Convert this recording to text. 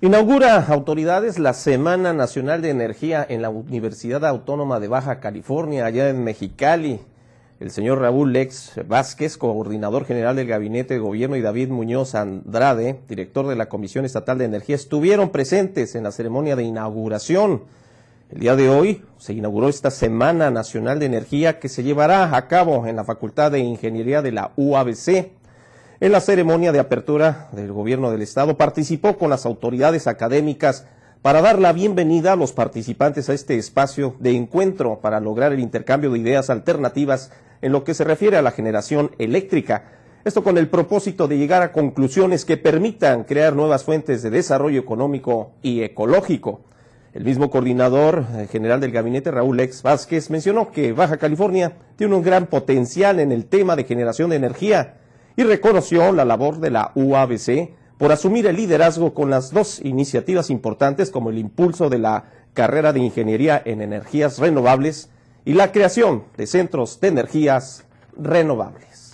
Inaugura autoridades la Semana Nacional de Energía en la Universidad Autónoma de Baja California, allá en Mexicali. El señor Raúl Lex Vázquez, coordinador general del Gabinete de Gobierno, y David Muñoz Andrade, director de la Comisión Estatal de Energía, estuvieron presentes en la ceremonia de inauguración. El día de hoy se inauguró esta Semana Nacional de Energía que se llevará a cabo en la Facultad de Ingeniería de la UABC. En la ceremonia de apertura del gobierno del estado participó con las autoridades académicas para dar la bienvenida a los participantes a este espacio de encuentro para lograr el intercambio de ideas alternativas en lo que se refiere a la generación eléctrica. Esto con el propósito de llegar a conclusiones que permitan crear nuevas fuentes de desarrollo económico y ecológico. El mismo coordinador eh, general del gabinete, Raúl Ex Vázquez, mencionó que Baja California tiene un gran potencial en el tema de generación de energía y reconoció la labor de la UABC por asumir el liderazgo con las dos iniciativas importantes como el impulso de la carrera de ingeniería en energías renovables y la creación de centros de energías renovables.